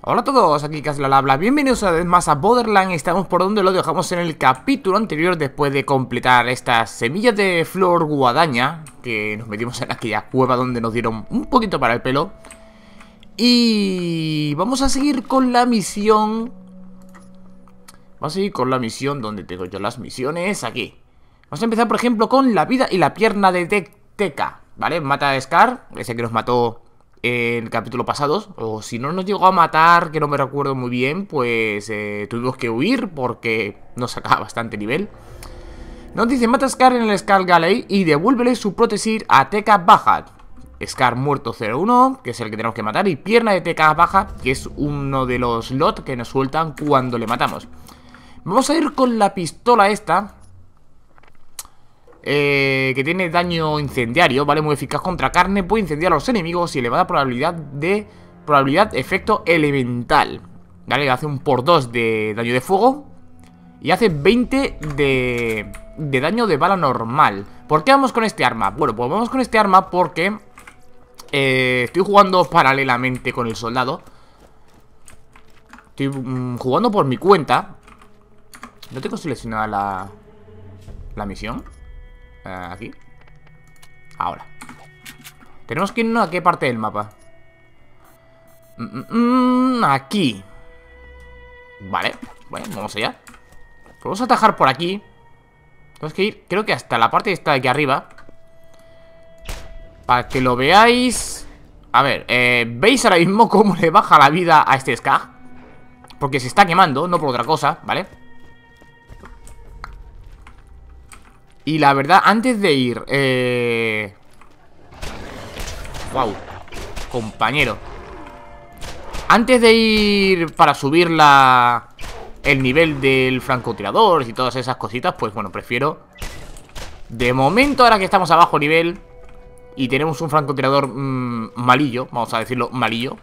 Hola a todos, aquí Casla habla, bienvenidos una vez más a Borderland, estamos por donde lo dejamos en el capítulo anterior después de completar estas semillas de flor guadaña, que nos metimos en aquella cueva donde nos dieron un poquito para el pelo. Y vamos a seguir con la misión, vamos a seguir con la misión donde tengo yo las misiones, aquí. Vamos a empezar, por ejemplo, con la vida y la pierna de Teca, ¿vale? Mata a Scar, ese que nos mató en el capítulo pasado, o si no nos llegó a matar, que no me recuerdo muy bien, pues eh, tuvimos que huir porque nos sacaba bastante nivel. Nos dice, mata a Scar en el Scar Galley y devuélvele su prótesis a Teca Baja. Scar muerto 01, que es el que tenemos que matar, y pierna de Teca Baja, que es uno de los lot que nos sueltan cuando le matamos. Vamos a ir con la pistola esta, eh, que tiene daño incendiario, ¿vale? Muy eficaz contra carne, puede incendiar a los enemigos y elevada probabilidad de... Probabilidad efecto elemental, ¿vale? Hace un por 2 de daño de fuego y hace 20 de, de daño de bala normal. ¿Por qué vamos con este arma? Bueno, pues vamos con este arma porque eh, estoy jugando paralelamente con el soldado. Estoy mm, jugando por mi cuenta. ¿No tengo seleccionada la, la misión? Eh, aquí. Ahora. Tenemos que irnos a qué parte del mapa. Mm, mm, mm, aquí. Vale. Bueno, vamos allá. Podemos atajar por aquí. Tenemos que ir, creo que hasta la parte esta de aquí arriba. Para que lo veáis. A ver, eh, ¿veis ahora mismo cómo le baja la vida a este Skag? Porque se está quemando, no por otra cosa, ¿vale? vale Y la verdad, antes de ir... Eh... Wow, compañero. Antes de ir para subir la... El nivel del francotirador y todas esas cositas, pues bueno, prefiero... De momento, ahora que estamos a bajo nivel y tenemos un francotirador mm, malillo, vamos a decirlo, malillo.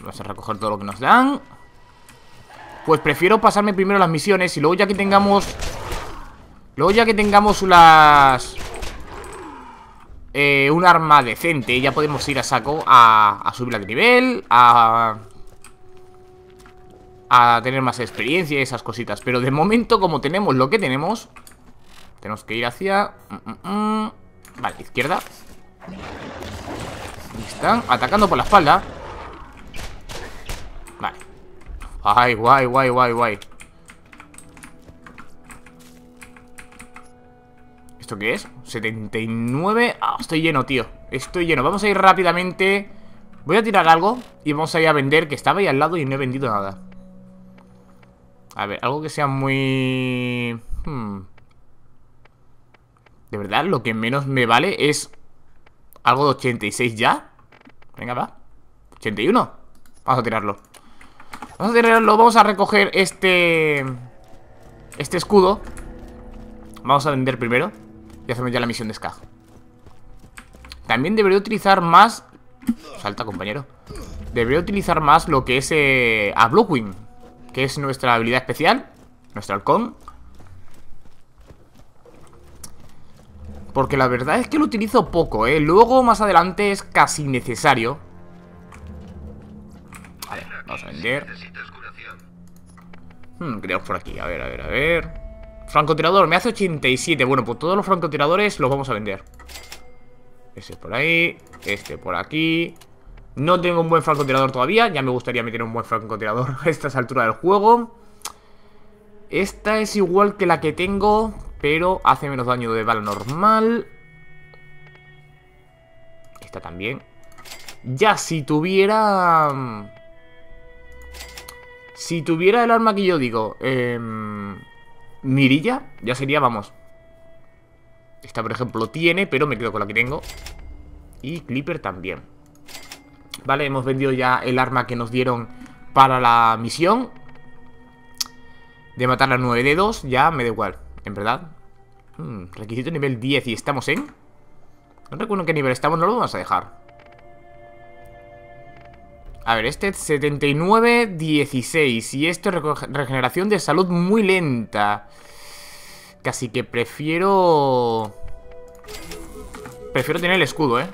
Vamos a recoger todo lo que nos dan. Pues prefiero pasarme primero las misiones y luego ya que tengamos Luego ya que tengamos unas... Eh, un arma decente, ya podemos ir a saco a, a subir nivel, a... tener más experiencia y esas cositas. Pero de momento, como tenemos lo que tenemos... Tenemos que ir hacia... Mm, mm, mm, vale, izquierda. Están atacando por la espalda. Vale. Ay, guay, guay, guay, guay. ¿Esto qué es? 79... Ah, estoy lleno, tío Estoy lleno Vamos a ir rápidamente Voy a tirar algo Y vamos a ir a vender Que estaba ahí al lado y no he vendido nada A ver, algo que sea muy... Hmm. De verdad, lo que menos me vale es... Algo de 86 ya Venga, va 81 Vamos a tirarlo Vamos a tirarlo Vamos a recoger este... Este escudo Vamos a vender primero y hacemos ya la misión de Skag. También debería utilizar más... Salta, compañero. Debería utilizar más lo que es A eh, a Blockwing. Que es nuestra habilidad especial. Nuestro halcón. Porque la verdad es que lo utilizo poco, ¿eh? Luego, más adelante, es casi necesario. vamos a vender. Hmm, creo por aquí. A ver, a ver, a ver. Francotirador, me hace 87 Bueno, pues todos los francotiradores los vamos a vender Ese por ahí Este por aquí No tengo un buen francotirador todavía Ya me gustaría meter un buen francotirador a esta altura del juego Esta es igual que la que tengo Pero hace menos daño de bala normal Esta también Ya si tuviera... Mm, si tuviera el arma que yo digo... Eh... Mirilla ya sería, vamos Esta, por ejemplo, tiene Pero me quedo con la que tengo Y Clipper también Vale, hemos vendido ya el arma que nos dieron Para la misión De matar a 9 dedos Ya me da igual, en verdad hmm, Requisito nivel 10 y estamos en No recuerdo en qué nivel estamos No lo vamos a dejar a ver, este 79-16 y esto regeneración de salud muy lenta. Casi que prefiero... Prefiero tener el escudo, ¿eh?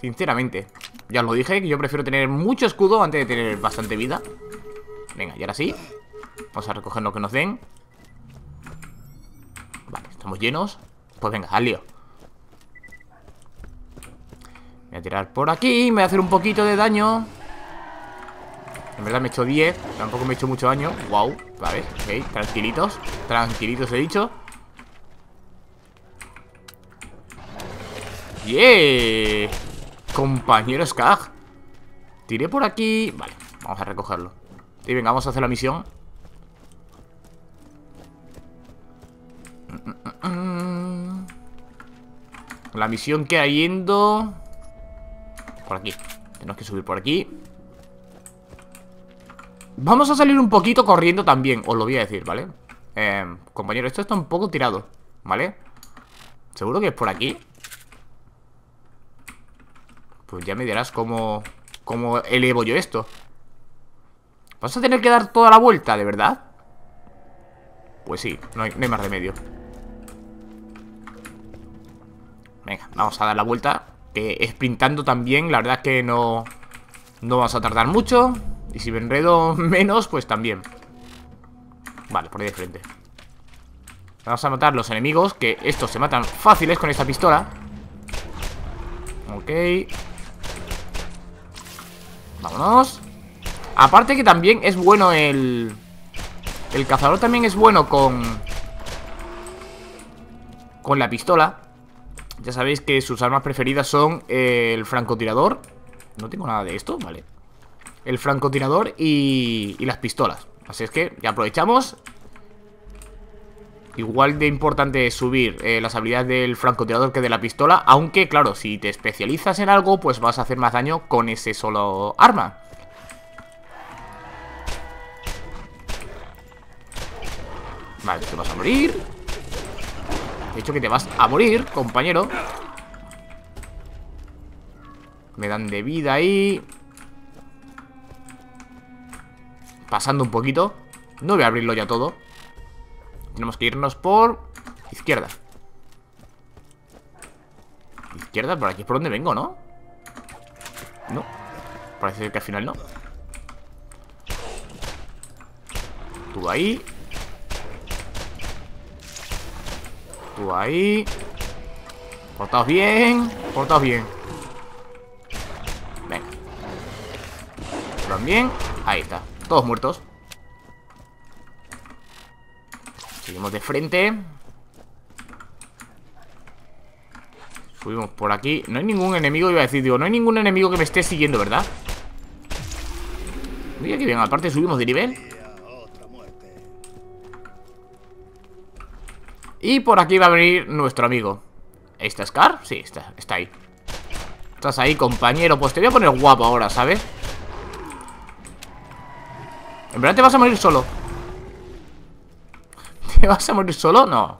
Sinceramente. Ya os lo dije, que yo prefiero tener mucho escudo antes de tener bastante vida. Venga, y ahora sí. Vamos a recoger lo que nos den. Vale, estamos llenos. Pues venga, al lío. Voy a tirar por aquí, me voy a hacer un poquito de daño En verdad me he hecho 10 Tampoco me he hecho mucho daño Wow, vale, ok, tranquilitos Tranquilitos he dicho ¡Yeah! Compañero Skag Tiré por aquí Vale, vamos a recogerlo Y venga, vamos a hacer la misión mm, mm, mm, La misión queda yendo por aquí Tenemos que subir por aquí Vamos a salir un poquito corriendo también Os lo voy a decir, ¿vale? Em, compañero, esto está un poco tirado ¿Vale? Seguro que es por aquí Pues ya me dirás cómo Cómo elevo yo esto ¿Vas a tener que dar toda la vuelta, de verdad? Pues sí, no hay, no hay más remedio Venga, vamos a dar la vuelta que sprintando también, la verdad es que no, no vas a tardar mucho. Y si me enredo menos, pues también. Vale, por ahí de frente. Vamos a matar los enemigos, que estos se matan fáciles con esta pistola. Ok. Vámonos. Aparte que también es bueno el... El cazador también es bueno con... Con la pistola. Ya sabéis que sus armas preferidas son eh, el francotirador. No tengo nada de esto, vale. El francotirador y, y las pistolas. Así es que ya aprovechamos. Igual de importante subir eh, las habilidades del francotirador que de la pistola. Aunque, claro, si te especializas en algo, pues vas a hacer más daño con ese solo arma. Vale, te vas a morir. De hecho que te vas a morir, compañero Me dan de vida ahí Pasando un poquito No voy a abrirlo ya todo Tenemos que irnos por izquierda Izquierda, por aquí es por donde vengo, ¿no? No Parece que al final no Tú ahí Tú ahí. Portaos bien. Portaos bien. Venga. También. Ahí está. Todos muertos. Seguimos de frente. Subimos por aquí. No hay ningún enemigo, iba a decir. Digo, no hay ningún enemigo que me esté siguiendo, ¿verdad? Mira que bien. Aparte subimos de nivel. Y por aquí va a venir nuestro amigo. ¿Está Scar? Sí, está, está ahí. Estás ahí, compañero. Pues te voy a poner guapo ahora, ¿sabes? En verdad te vas a morir solo. ¿Te vas a morir solo? No.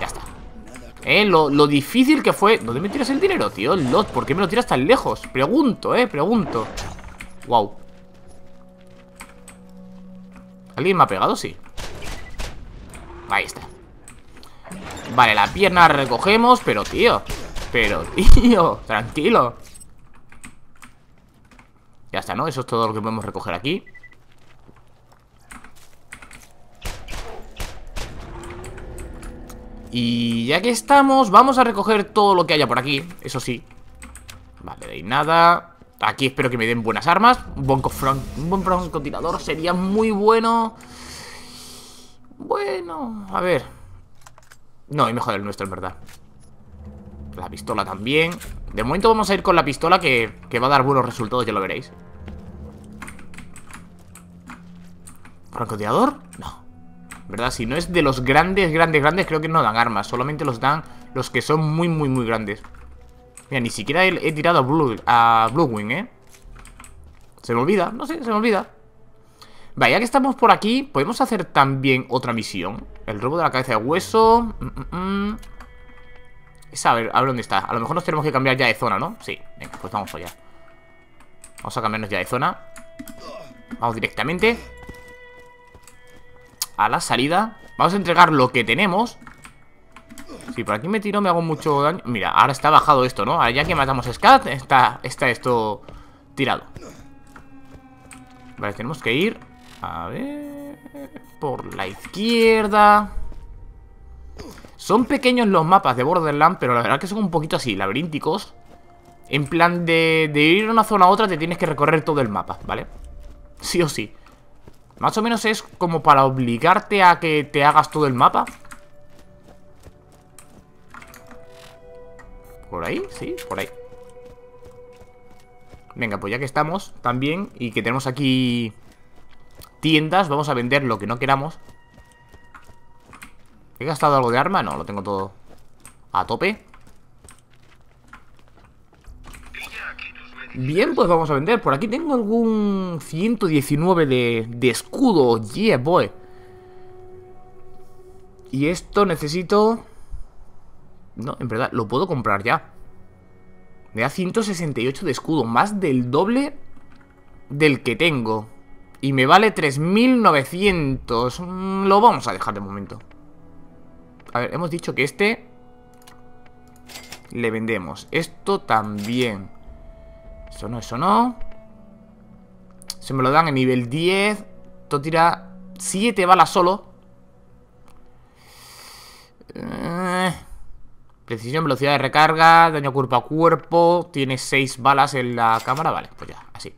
Ya está. Eh, lo, difícil que fue... ¿Dónde me tiras el dinero, tío? lot. ¿Por qué me lo tiras tan lejos? Pregunto, eh, pregunto. Wow. ¿Alguien me ha pegado? Sí. Ahí está. Vale, la pierna la recogemos, pero tío Pero tío, tranquilo Ya está, ¿no? Eso es todo lo que podemos recoger aquí Y ya que estamos, vamos a recoger todo lo que haya por aquí Eso sí Vale, de ahí nada Aquí espero que me den buenas armas Un buen, un buen francotirador sería muy bueno Bueno, a ver no, y mejor el nuestro, en verdad. La pistola también. De momento vamos a ir con la pistola que, va a dar buenos resultados, ya lo veréis. ¿Francoteador? No. ¿Verdad? Si no es de los grandes, grandes, grandes, creo que no dan armas. Solamente los dan los que son muy, muy, muy grandes. Mira, ni siquiera he, tirado a Blue, a Blue Wing, ¿eh? Se me olvida, no sé, se me olvida. Vale, ya que estamos por aquí, podemos hacer también otra misión. El robo de la cabeza de hueso. Mm, mm, mm. a ver, dónde está. A lo mejor nos tenemos que cambiar ya de zona, ¿no? Sí, venga, pues vamos allá. Vamos a cambiarnos ya de zona. Vamos directamente a la salida. Vamos a entregar lo que tenemos. Si por aquí me tiro, me hago mucho daño. Mira, ahora está bajado esto, ¿no? Ahora ya que matamos a Scott está, está esto tirado. Vale, tenemos que ir a ver... Por la izquierda... Son pequeños los mapas de Borderland, pero la verdad que son un poquito así, laberínticos. En plan de, ir de una zona a otra te tienes que recorrer todo el mapa, ¿vale? Sí o sí. Más o menos es como para obligarte a que te hagas todo el mapa. ¿Por ahí? Sí, por ahí. Venga, pues ya que estamos también y que tenemos aquí tiendas Vamos a vender lo que no queramos ¿He gastado algo de arma? No, lo tengo todo a tope Bien, pues vamos a vender Por aquí tengo algún 119 de, de escudo Yeah, boy Y esto necesito... No, en verdad, lo puedo comprar ya Me da 168 de escudo Más del doble del que tengo y me vale 3.900. Mm, lo vamos a dejar de momento. A ver, hemos dicho que este... Le vendemos. Esto también. Eso no, eso no. Se me lo dan en nivel 10. Esto tira 7 balas solo. Eh, precisión, velocidad de recarga, daño cuerpo a cuerpo. Tiene 6 balas en la cámara. Vale, pues ya, así.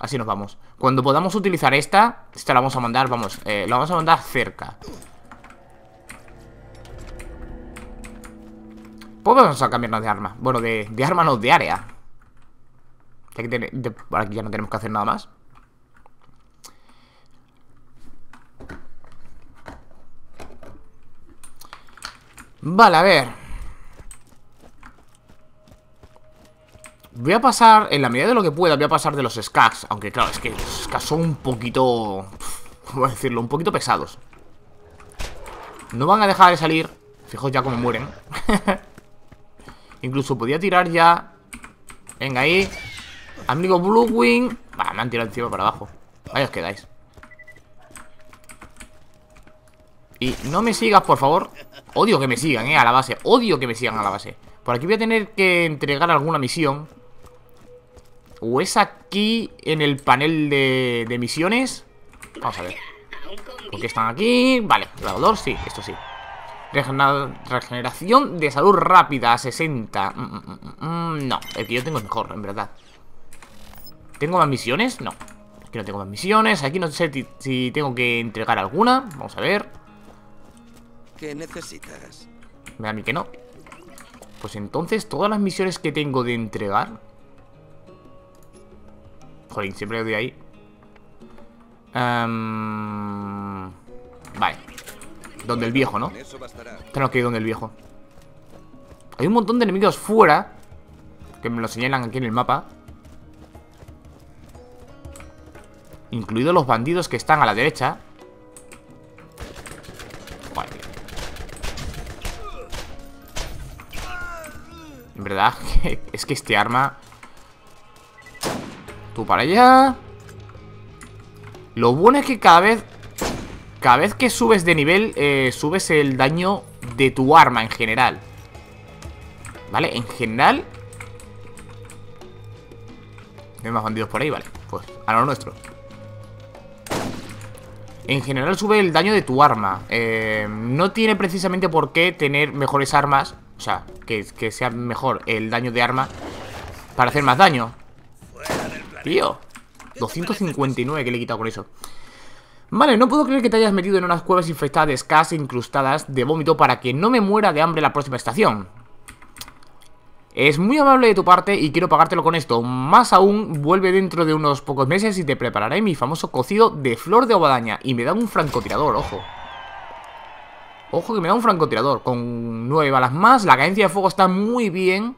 Así nos vamos. Cuando podamos utilizar esta, esta la vamos a mandar, vamos, eh, la vamos a mandar cerca. Podemos vamos a cambiarnos de arma. Bueno, de, arma no, de área. aquí ya no tenemos que hacer nada más. Vale, a ver. Voy a pasar, en la medida de lo que pueda, voy a pasar de los skacks. Aunque claro, es que los son un poquito... ¿Cómo decirlo? Un poquito pesados. No van a dejar de salir. Fijos ya como mueren. Incluso podía tirar ya... Venga ahí. Amigo Bluewing. Wing me han tirado encima para abajo. Ahí os quedáis. Y no me sigas, por favor. Odio que me sigan, eh, a la base. Odio que me sigan a la base. Por aquí voy a tener que entregar alguna misión ¿O es aquí en el panel de, misiones? Vamos a ver. Porque están aquí. Vale, graduador, sí, esto sí. Regeneración de salud rápida a 60. Mm, mm, mm, no, el que yo tengo es mejor, en verdad. ¿Tengo más misiones? No. Aquí no tengo más misiones. Aquí no sé si tengo que entregar alguna. Vamos a ver. ¿Qué necesitas? Me da a mí que no. Pues entonces, todas las misiones que tengo de entregar Joder, siempre doy ahí. Em, vale. Donde el viejo, ¿no? Tenemos que ir donde el viejo. Hay un montón de enemigos fuera. Que me lo señalan aquí en el mapa. Incluidos los bandidos que están a la derecha. Vale. En verdad, es que este arma para allá. Lo bueno es que cada vez... Cada vez que subes de nivel, eh, subes el daño de tu arma en general. ¿Vale? En general... hay más bandidos por ahí, vale. Pues a lo nuestro. En general sube el daño de tu arma. Eh, no tiene precisamente por qué tener mejores armas. O sea, que sea mejor el daño de arma para hacer más daño. Tío, 259 que le he quitado con eso. Vale, no puedo creer que te hayas metido en unas cuevas infectadas, casi incrustadas de vómito para que no me muera de hambre la próxima estación. Es muy amable de tu parte y quiero pagártelo con esto. Más aún, vuelve dentro de unos pocos meses y te prepararé mi famoso cocido de flor de obadaña. Y me da un francotirador, ojo. Ojo que me da un francotirador. Con nueve balas más, la cadencia de fuego está muy bien.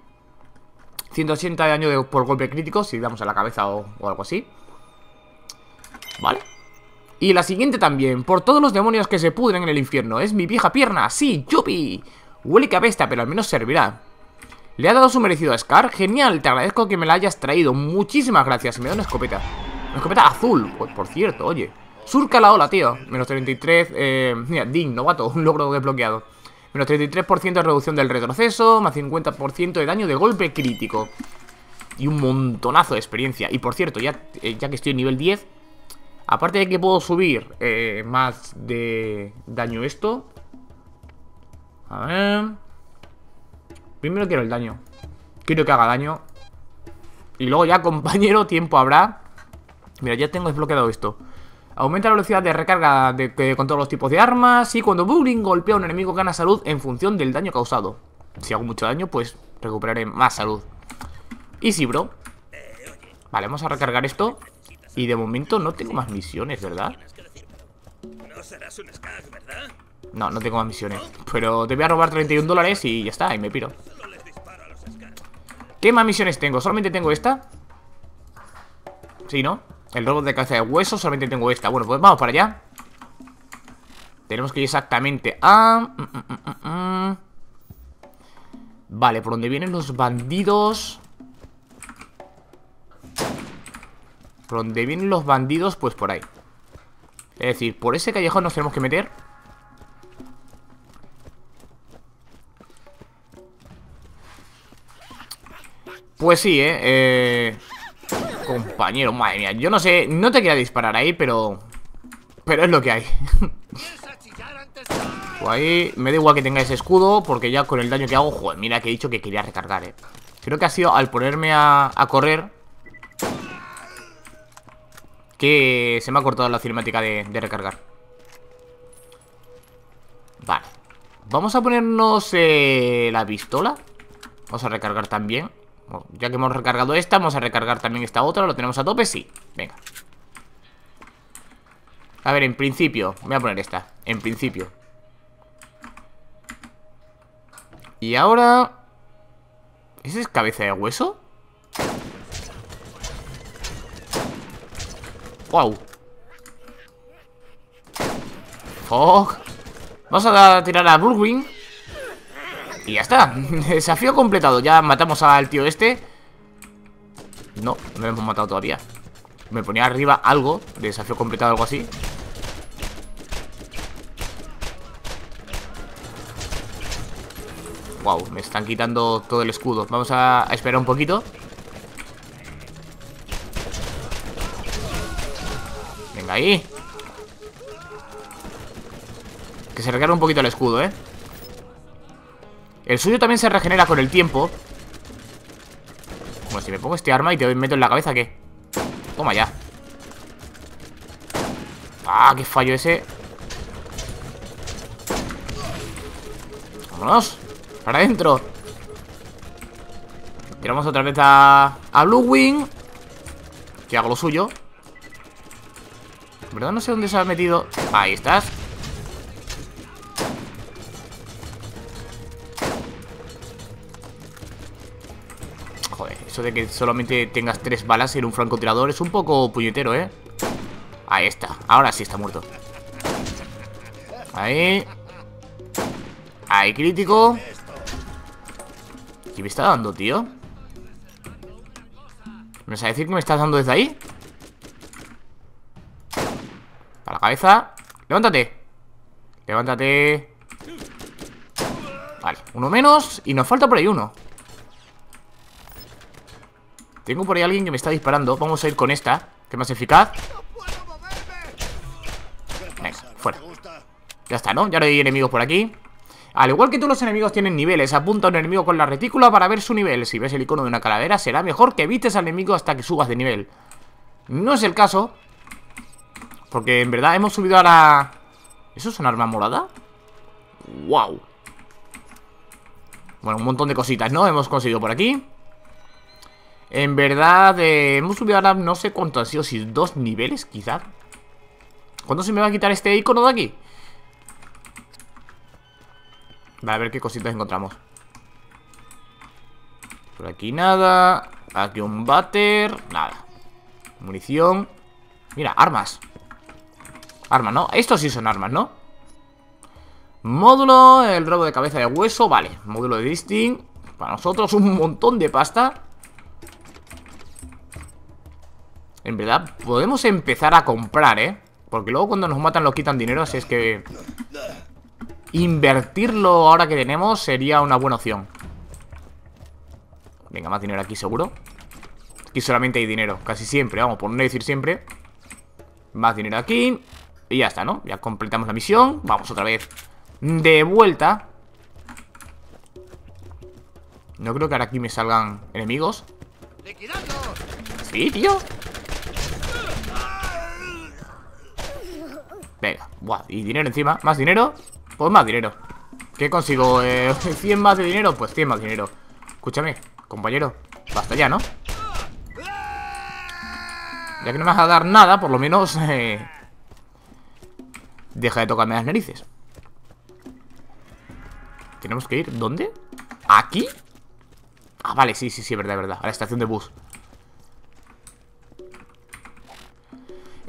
180 de daño por golpe crítico si damos a la cabeza o, algo así. Vale. Y la siguiente también, por todos los demonios que se pudren en el infierno. Es mi vieja pierna, sí, yupi. Huele que apesta, pero al menos servirá. Le ha dado su merecido a Scar. Genial, te agradezco que me la hayas traído. Muchísimas gracias. Me da una escopeta. Una escopeta azul, por cierto, oye. Surca la ola, tío. Menos 33, eh, mira, Ding, novato, un logro desbloqueado. Menos 33% de reducción del retroceso, más 50% de daño de golpe crítico. Y un montonazo de experiencia. Y por cierto, ya, eh, ya que estoy en nivel 10, aparte de que puedo subir eh, más de daño esto... A ver... Primero quiero el daño. Quiero que haga daño. Y luego ya, compañero, tiempo habrá. Mira, ya tengo desbloqueado esto. Aumenta la velocidad de recarga de, con todos los tipos de armas. Y cuando bullying golpea a un enemigo gana salud en función del daño causado. Si hago mucho daño, pues recuperaré más salud. Y sí, bro. Vale, vamos a recargar esto. Y de momento no tengo más misiones, ¿verdad? No, no tengo más misiones. Pero te voy a robar 31 dólares y ya está, y me piro. ¿Qué más misiones tengo? ¿Solamente tengo esta? Sí, ¿no? El robot de caza de hueso, solamente tengo esta Bueno, pues vamos para allá Tenemos que ir exactamente a... Mm, mm, mm, vale, por donde vienen los bandidos Por donde vienen los bandidos, pues por ahí Es decir, por ese callejón nos tenemos que meter Pues sí, ¿eh? eh compañero, madre mía Yo no sé, no te quería disparar ahí, pero... Pero es lo que hay pues Ahí me da igual que tenga ese escudo Porque ya con el daño que hago, joder, mira que he dicho que quería recargar, eh Creo que ha sido al ponerme a, correr Que se me ha cortado la cinemática de, recargar Vale Vamos a ponernos eh, la pistola Vamos a recargar también ya que hemos recargado esta, vamos a recargar también esta otra. ¿Lo tenemos a tope? Sí. Venga. A ver, en principio. Voy a poner esta. En principio. Y ahora... ¿Ese es cabeza de hueso? ¡Wow! ¡Oh! Vamos a tirar a Bullwing y ya está, desafío completado Ya matamos al tío este No, no lo hemos matado todavía Me ponía arriba algo de Desafío completado, algo así Wow, me están quitando todo el escudo Vamos a, esperar un poquito Venga, ahí Que se recargue un poquito el escudo, eh el suyo también se regenera con el tiempo. Como si me pongo este arma y te meto en la cabeza, ¿qué? Toma ya. Ah, qué fallo ese. Vámonos. Para adentro. Tiramos otra vez a, Blue Wing. Que hago lo suyo. verdad no sé dónde se ha metido. Ahí estás. Eso de que solamente tengas tres balas en un francotirador es un poco puñetero, ¿eh? Ahí está. Ahora sí está muerto. Ahí. Ahí, crítico. ¿Qué me está dando, tío? ¿Me vas a decir que me estás dando desde ahí? A la cabeza. Levántate. Levántate. Vale, uno menos. Y nos falta por ahí uno. Tengo por ahí alguien que me está disparando. Vamos a ir con esta, que es más eficaz. Venga, fuera. Ya está, ¿no? Ya no hay enemigos por aquí. Al igual que todos los enemigos tienen niveles. Apunta a un enemigo con la retícula para ver su nivel. Si ves el icono de una calavera, será mejor que evites al enemigo hasta que subas de nivel. No es el caso. Porque en verdad hemos subido a la... ¿Eso es un arma morada? ¡Wow! Bueno, un montón de cositas, ¿no? Hemos conseguido por aquí en verdad, eh, hemos subido ahora no sé cuánto han sido, si dos niveles quizás ¿Cuándo se me va a quitar este icono de aquí? Vale, a ver qué cositas encontramos. Por aquí nada. Aquí un váter. Nada. Munición. Mira, armas. Armas, ¿no? Estos sí son armas, ¿no? Módulo, el robo de cabeza de hueso, vale. Módulo de disting, Para nosotros un montón de pasta. En verdad, podemos empezar a comprar, ¿eh? Porque luego cuando nos matan nos quitan dinero, así es que... Invertirlo ahora que tenemos sería una buena opción. Venga, más dinero aquí seguro. Aquí solamente hay dinero, casi siempre, vamos, por no decir siempre. Más dinero aquí. Y ya está, ¿no? Ya completamos la misión. Vamos otra vez de vuelta. No creo que ahora aquí me salgan enemigos. Sí, tío. Venga, buah, y dinero encima ¿Más dinero? Pues más dinero ¿Qué consigo? Eh, ¿Cien ¿100 más de dinero? Pues cien más dinero Escúchame, compañero Basta ya, ¿no? Ya que no me vas a dar nada, por lo menos eh, Deja de tocarme las narices Tenemos que ir, ¿dónde? ¿Aquí? Ah, vale, sí, sí, sí, verdad, verdad A la estación de bus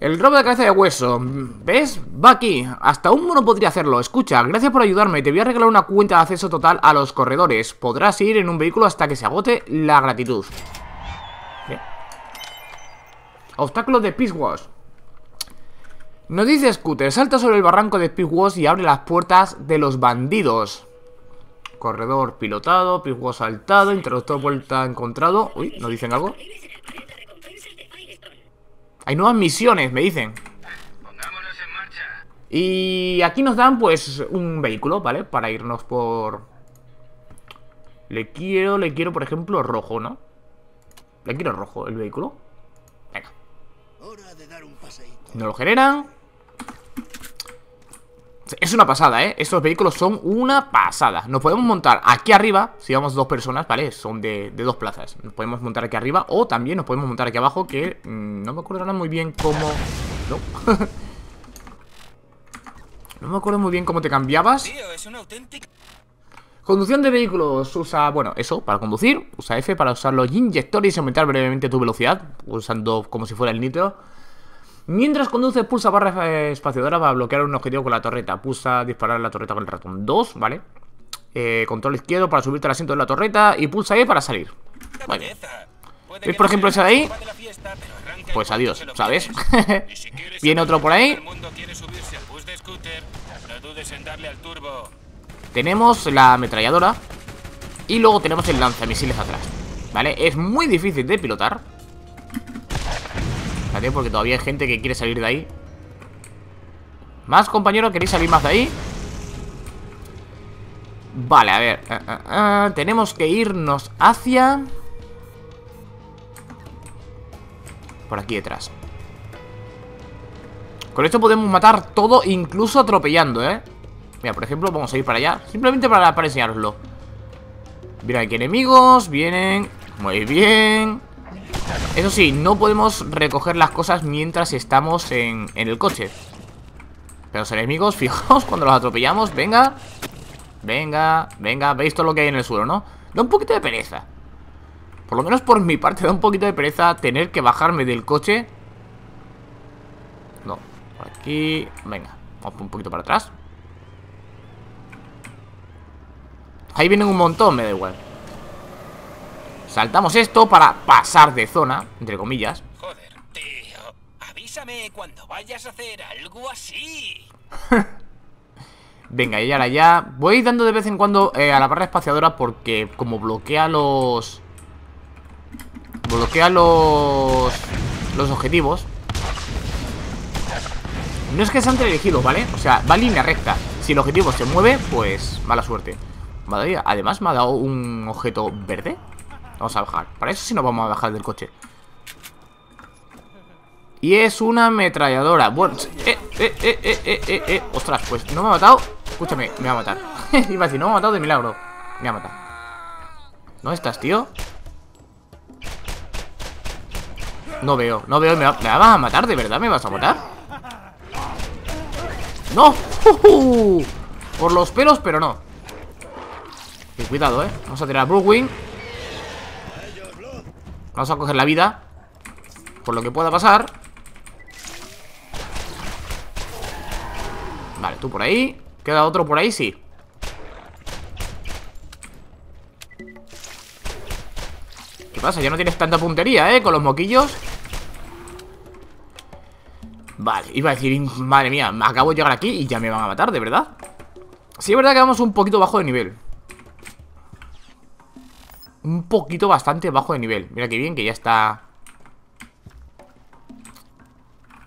El robo de cabeza de hueso. ¿Ves? Va aquí. Hasta un mono podría hacerlo. Escucha, gracias por ayudarme. Te voy a regalar una cuenta de acceso total a los corredores. Podrás ir en un vehículo hasta que se agote la gratitud. obstáculo Obstáculos de Pigwash. No dice Scooter, salta sobre el barranco de Pigwash y abre las puertas de los bandidos. Corredor pilotado, Peace saltado, interruptor vuelta encontrado. Uy, ¿no dicen algo? Hay nuevas misiones, me dicen. Y aquí nos dan, pues, un vehículo, ¿vale? Para irnos por... Le quiero, le quiero, por ejemplo, rojo, ¿no? Le quiero rojo el vehículo. Venga. Hora No lo generan. Es una pasada, ¿eh? Estos vehículos son una pasada. Nos podemos montar aquí arriba, si vamos dos personas, ¿vale? Son de, dos plazas. Nos podemos montar aquí arriba o también nos podemos montar aquí abajo, que mm, no me acuerdo muy bien cómo... No. me acuerdo muy bien cómo te cambiabas. Conducción de vehículos usa, bueno, eso, para conducir. Usa F para usar los inyectores y aumentar brevemente tu velocidad, usando como si fuera el nitro. Mientras conduce, pulsa barra eh, espaciadora para bloquear un objetivo con la torreta. Pulsa disparar la torreta con el ratón 2, ¿vale? Eh, control izquierdo para subirte al asiento de la torreta y pulsa E para salir. Vale. ¿Veis por ejemplo, ese de ahí? Pues adiós, ¿sabes? Viene otro por ahí. Tenemos la ametralladora y luego tenemos el lanzamisiles atrás, ¿vale? Es muy difícil de pilotar, porque todavía hay gente que quiere salir de ahí. ¿Más, compañero? ¿Queréis salir más de ahí? Vale, a ver. Ah, ah, ah. tenemos que irnos hacia... Por aquí detrás. Con esto podemos matar todo, incluso atropellando, ¿eh? Mira, por ejemplo, vamos a ir para allá. Simplemente para, enseñaroslo Mira, aquí enemigos. Vienen. Muy bien. Eso sí, no podemos recoger las cosas mientras estamos en, el coche. Pero los enemigos, fijaos, cuando los atropellamos, venga. Venga, venga, veis todo lo que hay en el suelo, ¿no? Da un poquito de pereza. Por lo menos por mi parte da un poquito de pereza tener que bajarme del coche. No, por aquí... Venga, vamos un poquito para atrás. Ahí vienen un montón, me da igual. Saltamos esto para pasar de zona, entre comillas. Joder, tío, avísame cuando vayas a hacer algo así. Venga, y ahora ya... Voy dando de vez en cuando eh, a la barra espaciadora porque como bloquea los... Bloquea los... Los objetivos. No es que sean elegidos, ¿vale? O sea, va línea recta. Si el objetivo se mueve, pues mala suerte. Madre además me ha dado un objeto verde. Vamos a bajar. Para eso sí nos vamos a bajar del coche. Y es una ametralladora. Bueno, eh, eh, eh, eh, eh, eh, eh, eh. Ostras, pues no me ha matado. Escúchame, me va a matar. Iba a decir, no me ha matado de milagro. Me va a matar ¿Dónde estás, tío? No veo, no veo. ¿Me, vas a matar? ¿De verdad me vas a matar? ¡No! Por los pelos, pero no. Y cuidado, eh. Vamos a tirar a Brookwing. Vamos a coger la vida Por lo que pueda pasar Vale, tú por ahí ¿Queda otro por ahí? Sí ¿Qué pasa? Ya no tienes tanta puntería, ¿eh? Con los moquillos Vale, iba a decir Madre mía, me acabo de llegar aquí y ya me van a matar, ¿de verdad? Sí, es verdad que vamos un poquito bajo de nivel un poquito bastante bajo de nivel. Mira qué bien, que ya está...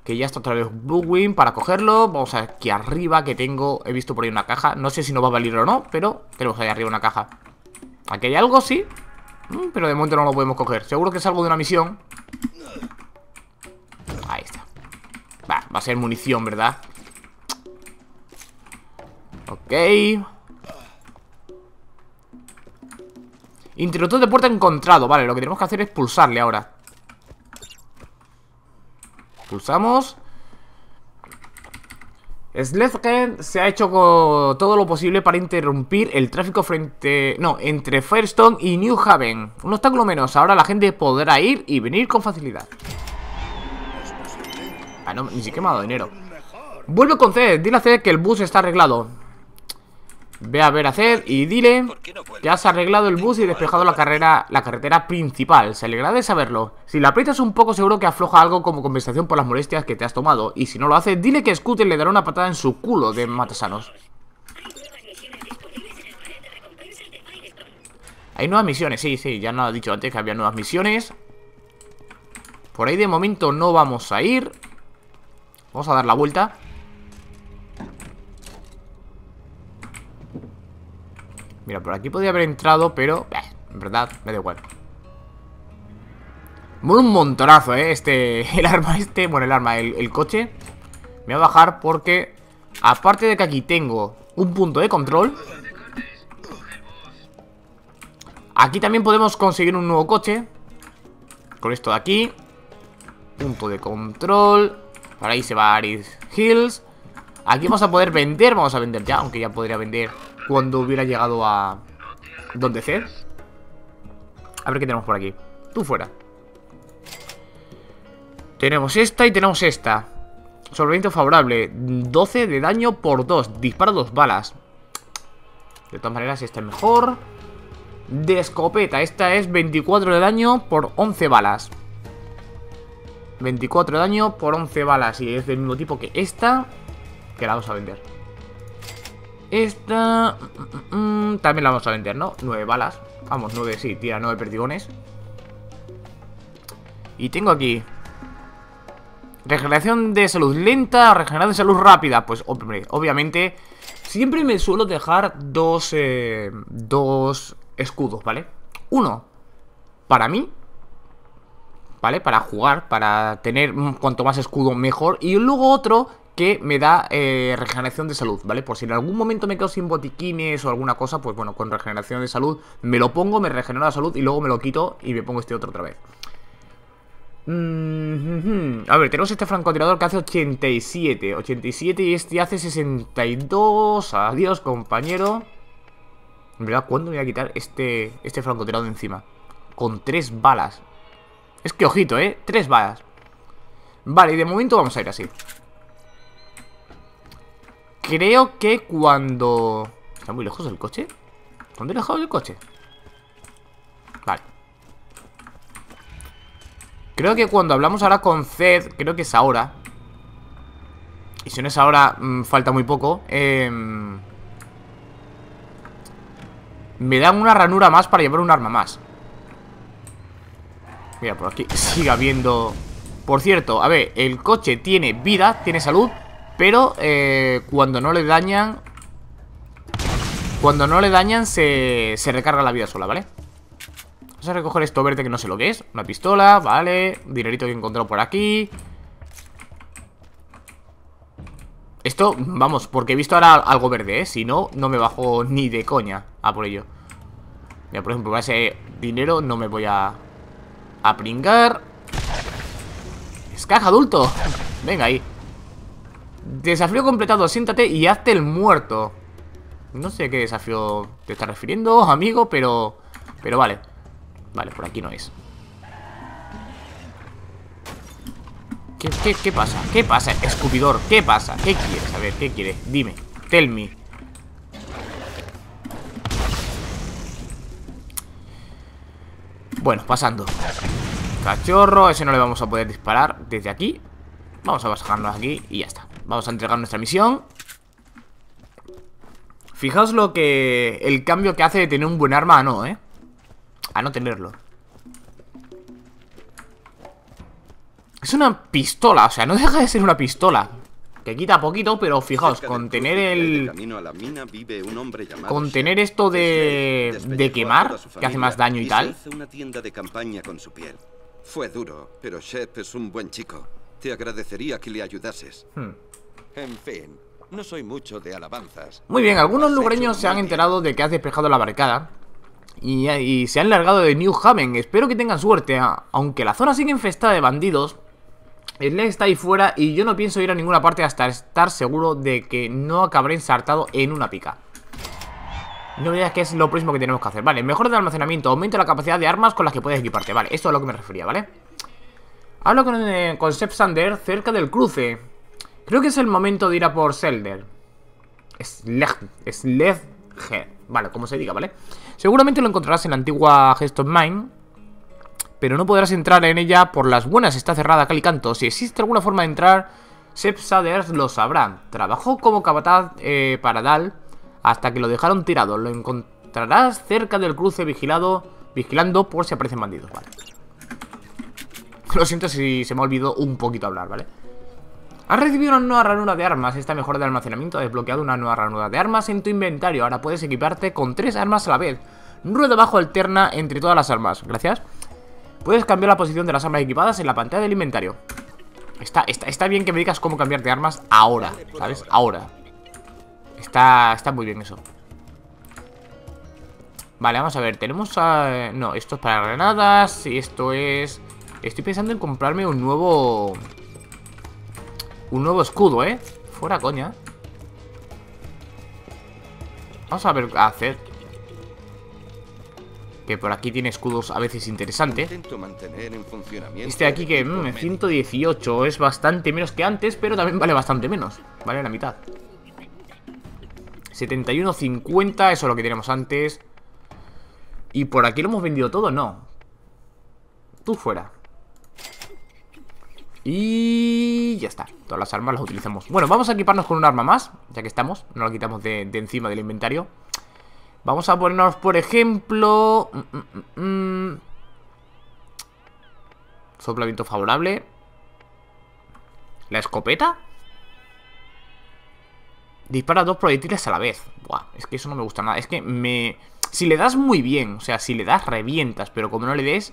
Que ya está otra vez blue wing para cogerlo. Vamos a ver aquí arriba que tengo... He visto por ahí una caja. No sé si nos va a valer o no, pero tenemos ahí arriba una caja. Aquí hay algo, sí. Mm, pero de momento no lo podemos coger. Seguro que es algo de una misión. Ahí está. Va, va a ser munición, ¿verdad? Ok. Interruptor de puerta encontrado. Vale, lo que tenemos que hacer es pulsarle ahora. Pulsamos. Slefken se ha hecho todo lo posible para interrumpir el tráfico frente... No, entre Firestone y New Haven. Un obstáculo menos. Ahora la gente podrá ir y venir con facilidad. Ah, no, ni siquiera me ha dado dinero. Vuelve con C. Dile a C que el bus está arreglado. Ve a ver a Zed y dile que has arreglado el bus y despejado la carrera, la carretera principal. Se le de saberlo. Si la aprietas un poco seguro que afloja algo como compensación por las molestias que te has tomado. Y si no lo hace, dile que Scooter le dará una patada en su culo de matasanos. Hay nuevas misiones, sí, sí, ya nos ha dicho antes que había nuevas misiones. Por ahí de momento no vamos a ir. Vamos a dar la vuelta. Mira, por aquí podría haber entrado, pero... en verdad, me da igual. Mola un montonazo, ¿eh? Este... El arma este... Bueno, el arma, el, coche. Me voy a bajar porque... Aparte de que aquí tengo un punto de control... Aquí también podemos conseguir un nuevo coche. Con esto de aquí. Punto de control. Por ahí se va Aris Hills. Aquí vamos a poder vender. Vamos a vender ya, aunque ya podría vender cuando hubiera llegado a... Donde C? A ver qué tenemos por aquí. Tú fuera. Tenemos esta y tenemos esta. Sobreviento favorable. 12 de daño por 2. Dispara dos balas. De todas maneras, esta es mejor. De escopeta. Esta es 24 de daño por 11 balas. 24 de daño por 11 balas. Y es del mismo tipo que esta. Que la vamos a vender. Esta... Mm, mm, mm, también la vamos a vender, ¿no? Nueve balas. Vamos, nueve, sí, tira nueve perdigones. Y tengo aquí... Regeneración de salud lenta, regeneración de salud rápida. Pues obviamente... Siempre me suelo dejar dos... Eh, dos escudos, ¿vale? Uno, para mí, ¿vale? Para jugar, para tener cuanto más escudo mejor. Y luego otro que me da eh, regeneración de salud, ¿vale? Por si en algún momento me quedo sin botiquines o alguna cosa, pues bueno, con regeneración de salud me lo pongo, me regenero la salud y luego me lo quito y me pongo este otro otra vez. Mm, a ver, tenemos este francotirador que hace 87, 87 y este hace 62. Adiós, compañero. En verdad, ¿cuándo me voy a quitar este, este francotirador de encima? Con tres balas. Es que ojito, ¿eh? Tres balas. Vale, y de momento vamos a ir así creo que cuando... ¿Está muy lejos del coche? ¿Dónde he dejado el coche? Vale Creo que cuando hablamos ahora con Zed Creo que es ahora Y si no es ahora, mm, falta muy poco em, Me dan una ranura más para llevar un arma más Mira, por aquí sigue habiendo... Por cierto, a ver, el coche tiene vida, tiene salud pero eh, cuando no le dañan... Cuando no le dañan se, se recarga la vida sola, ¿vale? Vamos a recoger esto verde que no sé lo que es. Una pistola, vale. Dinerito que he encontrado por aquí. Esto, vamos, porque he visto ahora algo verde, ¿eh? Si no, no me bajo ni de coña a por ello. Mira, por ejemplo, para ese dinero no me voy a... A pringar. caja adulto! Venga ahí. Desafío completado, siéntate y hazte el muerto. No sé a qué desafío te estás refiriendo, amigo, pero... Pero vale. Vale, por aquí no es. ¿Qué, pasa? ¿Qué pasa, escupidor? ¿Qué pasa? ¿Qué quieres? A ver, ¿qué quieres? Dime. Tell me. Bueno, pasando. Cachorro, ese no le vamos a poder disparar desde aquí. Vamos a bajarnos aquí y ya está. Vamos a entregar nuestra misión. Fijaos lo que... El cambio que hace de tener un buen arma a no, ¿eh? A no tenerlo. Es una pistola, o sea, no deja de ser una pistola. Que quita poquito, pero fijaos, con tener el... Este con tener esto de... De quemar, que hace más daño y tal. Fue duro, pero Shep es un buen chico. Te agradecería que le ayudases. Hmm. En fin, no soy mucho de alabanzas. Muy bien, algunos lugareños se han enterado de que has despejado la barricada. Y, se han largado de New Haven. Espero que tengan suerte. Aunque la zona sigue infestada de bandidos, el está ahí fuera y yo no pienso ir a ninguna parte hasta estar seguro de que no acabaré ensartado en una pica. No me que es lo próximo que tenemos que hacer. Vale, mejor de almacenamiento, aumento la capacidad de armas con las que puedes equiparte. Vale, esto es a lo que me refería, ¿vale? vale Hablo con, eh, Sander cerca del cruce. Creo que es el momento de ir a por Selder. Sledge. Vale, como se diga, ¿vale? Seguramente lo encontrarás en la antigua of Mine. Pero no podrás entrar en ella por las buenas. Está cerrada cal y canto. Si existe alguna forma de entrar, Sepp Sander lo sabrá. Trabajó como cabataz eh, para Dal hasta que lo dejaron tirado. Lo encontrarás cerca del cruce vigilado, vigilando por si aparecen bandidos. Vale. Lo siento si se me olvidó un poquito hablar, ¿vale? Has recibido una nueva ranura de armas. Esta mejora de almacenamiento ha desbloqueado una nueva ranura de armas en tu inventario. Ahora puedes equiparte con tres armas a la vez. Rueda bajo alterna entre todas las armas. Gracias. Puedes cambiar la posición de las armas equipadas en la pantalla del inventario. Está, está, bien que me digas cómo cambiarte armas ahora, ¿sabes? Ahora. Está, está muy bien eso. Vale, vamos a ver. Tenemos a... No, esto es para granadas y esto es... Estoy pensando en comprarme un nuevo... Un nuevo escudo, ¿eh? Fuera coña. Vamos a ver qué hacer. Que por aquí tiene escudos a veces interesantes. Este de aquí que 118 mm, es bastante menos que antes, pero también vale bastante menos. Vale la mitad. 71.50, eso es lo que teníamos antes. Y por aquí lo hemos vendido todo, no. Tú fuera. Y ya está, todas las armas las utilizamos Bueno, vamos a equiparnos con un arma más, ya que estamos No la quitamos de, encima del inventario Vamos a ponernos, por ejemplo... Mm, mm, mm, sopla soplamiento favorable. La escopeta. Dispara dos proyectiles a la vez. Buah, es que eso no me gusta nada. Es que me... Si le das muy bien, o sea, si le das revientas, pero como no le des...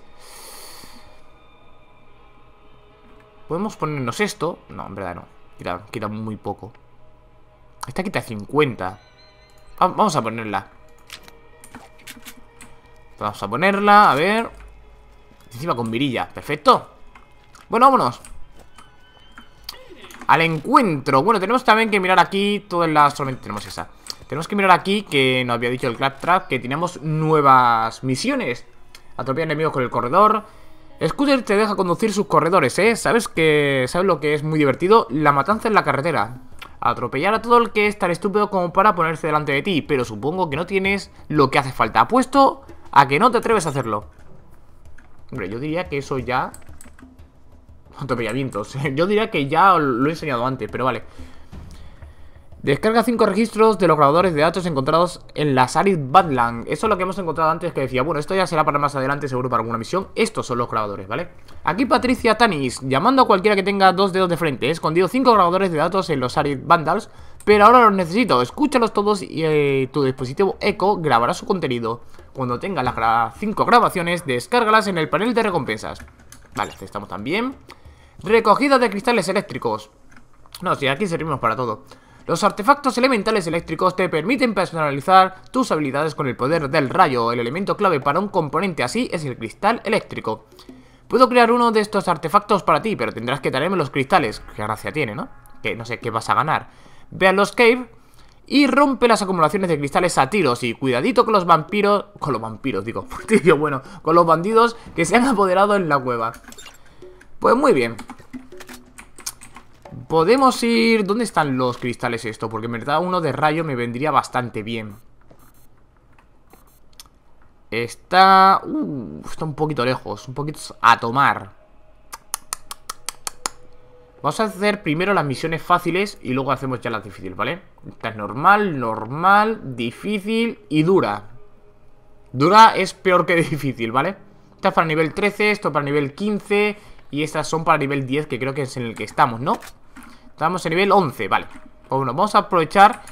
Podemos ponernos esto. No, en verdad no. Queda, muy poco. Esta quita 50. Vamos a ponerla. Vamos a ponerla, a ver. Encima con virilla. Perfecto. Bueno, vámonos. Al encuentro. Bueno, tenemos también que mirar aquí todas las... Solamente tenemos esa. Tenemos que mirar aquí que nos había dicho el Claptrap que teníamos nuevas misiones. Atropellar enemigos con el corredor Scooter te deja conducir sus corredores, ¿eh? ¿Sabes, que, ¿Sabes lo que es muy divertido? La matanza en la carretera. Atropellar a todo el que es tan estúpido como para ponerse delante de ti, pero supongo que no tienes lo que hace falta. Apuesto a que no te atreves a hacerlo. Hombre, yo diría que eso ya... Atropellamientos. Yo diría que ya lo he enseñado antes, pero vale. Descarga 5 registros de los grabadores de datos encontrados en las Arid Badland. Eso es lo que hemos encontrado antes que decía, bueno, esto ya será para más adelante, seguro para alguna misión. Estos son los grabadores, ¿vale? Aquí Patricia Tanis, llamando a cualquiera que tenga dos dedos de frente. He escondido 5 grabadores de datos en los Arid Vandals, pero ahora los necesito. Escúchalos todos y eh, tu dispositivo Echo grabará su contenido. Cuando tenga las 5 grabaciones, descárgalas en el panel de recompensas. Vale, este estamos también. Recogida de cristales eléctricos. No, si aquí servimos para todo. Los artefactos elementales eléctricos te permiten personalizar tus habilidades con el poder del rayo. El elemento clave para un componente así es el cristal eléctrico. Puedo crear uno de estos artefactos para ti, pero tendrás que traerme los cristales. Qué gracia tiene, ¿no? Que no sé qué vas a ganar. Ve a los cave y rompe las acumulaciones de cristales a tiros. Y cuidadito con los vampiros... Con los vampiros, digo. bueno, con los bandidos que se han apoderado en la cueva. Pues muy bien. Podemos ir... ¿Dónde están los cristales esto? Porque en verdad uno de rayo me vendría bastante bien. Está... Uh, está un poquito lejos, un poquito a tomar. Vamos a hacer primero las misiones fáciles y luego hacemos ya las difíciles, ¿vale? Esta es normal, normal, difícil y dura. Dura es peor que difícil, ¿vale? Esta es para nivel 13, esto para nivel 15 y estas son para nivel 10 que creo que es en el que estamos, ¿no? Estamos en nivel 11, vale pues bueno, vamos a aprovechar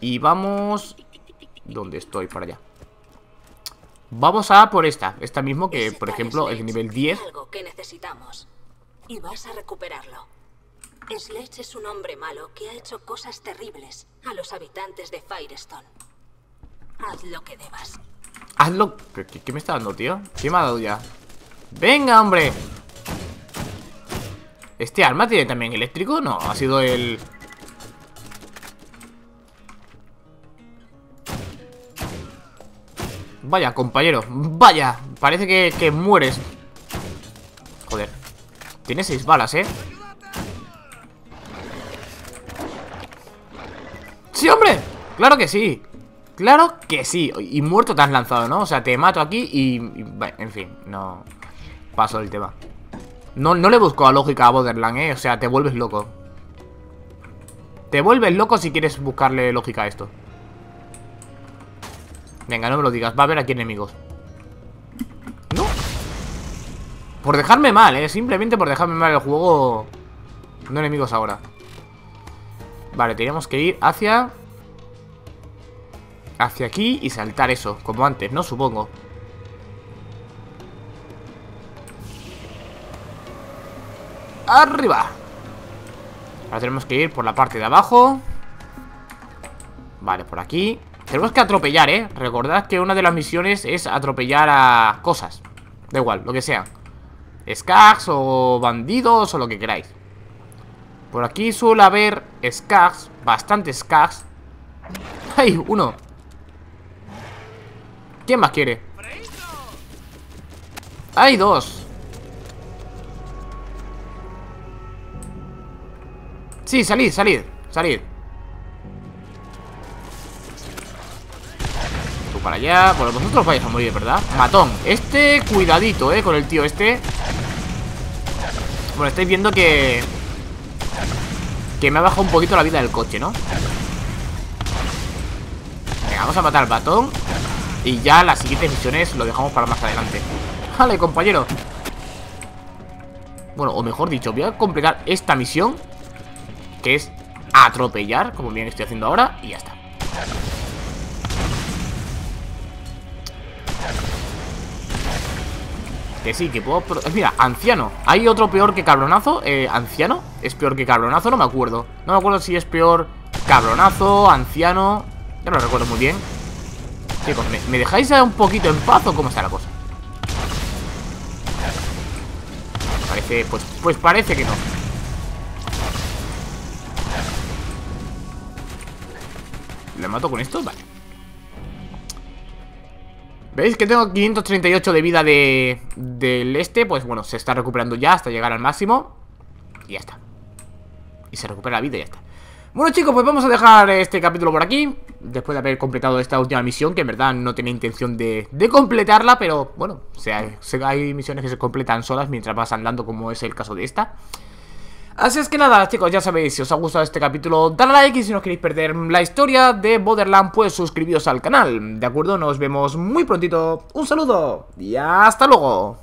Y vamos... ¿Dónde estoy? Para allá Vamos a por esta Esta mismo que, por ejemplo, el nivel 10 Y vas a recuperarlo es un hombre malo que ha hecho cosas terribles a los habitantes de Firestone. Haz lo que debas. Hazlo. ¿Qué, qué, qué me está dando, tío? ¿Qué me ha dado ya? ¡Venga, hombre! ¿Este arma tiene también eléctrico? No, ha sido el... Vaya, compañero, vaya Parece que, mueres Joder Tiene seis balas, ¿eh? ¡Sí, hombre! ¡Claro que sí! ¡Claro que sí! Y muerto te has lanzado, ¿no? O sea, te mato aquí y... y en fin, no... Paso el tema no, no le busco la lógica a Borderland, ¿eh? O sea, te vuelves loco. Te vuelves loco si quieres buscarle lógica a esto. Venga, no me lo digas. Va a haber aquí enemigos. No. Por dejarme mal, ¿eh? Simplemente por dejarme mal el juego. No enemigos ahora. Vale, tenemos que ir hacia... Hacia aquí y saltar eso, como antes, ¿no? Supongo. arriba Ahora tenemos que ir por la parte de abajo Vale, por aquí Tenemos que atropellar, ¿eh? Recordad que una de las misiones es atropellar a cosas Da igual, lo que sea Skags o bandidos o lo que queráis Por aquí suele haber Skags Bastante Skags ¡Ay! Uno ¿Quién más quiere? ¡Hay dos! Sí, salid, salid, salid. Tú para allá. Bueno, pues vosotros vais a morir, ¿verdad? Batón Este, cuidadito, ¿eh? Con el tío este. Bueno, estáis viendo que... Que me ha bajado un poquito la vida del coche, ¿no? Venga, vamos a matar al batón. Y ya las siguientes misiones lo dejamos para más adelante. Vale, compañero. Bueno, o mejor dicho, voy a completar esta misión que es atropellar, como bien estoy haciendo ahora, y ya está. Que sí, que puedo... Mira, anciano. Hay otro peor que cabronazo. Eh, anciano. ¿Es peor que cabronazo? No me acuerdo. No me acuerdo si es peor cabronazo, anciano... Ya no lo recuerdo muy bien. Chicos, ¿me, ¿me dejáis un poquito en paz o cómo está la cosa? Parece... Pues, pues parece que no. mato con esto? Vale ¿Veis que tengo 538 de vida de, del este? Pues bueno, se está recuperando ya hasta llegar al máximo Y ya está Y se recupera la vida y ya está bueno chicos, pues vamos a dejar este capítulo por aquí Después de haber completado esta última misión Que en verdad no tenía intención de, completarla Pero bueno, hay misiones que se completan solas mientras vas andando Como es el caso de esta Así es que nada, chicos, ya sabéis, si os ha gustado este capítulo, a like y si no queréis perder la historia de Borderland, pues suscribíos al canal, ¿de acuerdo? Nos vemos muy prontito, un saludo y hasta luego.